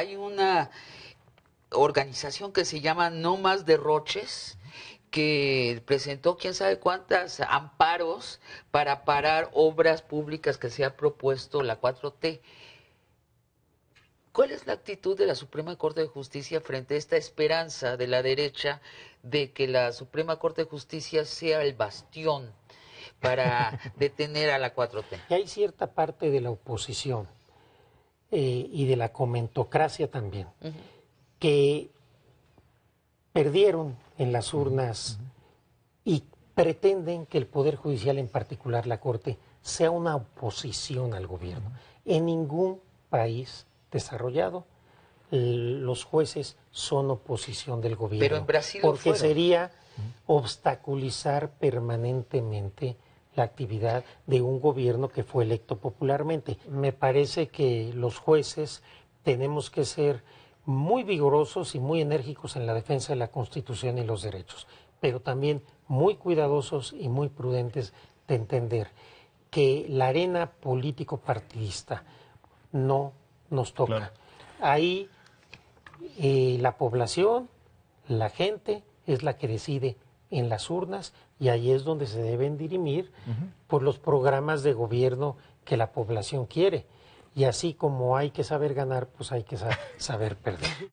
hay una organización que se llama No Más Derroches, que presentó quién sabe cuántas amparos para parar obras públicas que se ha propuesto la 4T. ¿Cuál es la actitud de la Suprema Corte de Justicia frente a esta esperanza de la derecha de que la Suprema Corte de Justicia sea el bastión para detener a la 4T? Y hay cierta parte de la oposición eh, y de la comentocracia también, que perdieron en las urnas y pretenden que el Poder Judicial, en particular la Corte, sea una oposición al gobierno. En ningún país desarrollado los jueces son oposición del gobierno. Pero en Brasil porque sería obstaculizar permanentemente la actividad de un gobierno que fue electo popularmente. Me parece que los jueces tenemos que ser muy vigorosos y muy enérgicos en la defensa de la Constitución y los derechos, pero también muy cuidadosos y muy prudentes de entender que la arena político-partidista no nos toca. Ahí eh, la población, la gente, es la que decide en las urnas y ahí es donde se deben dirimir por los programas de gobierno que la población quiere. Y así como hay que saber ganar, pues hay que saber perder.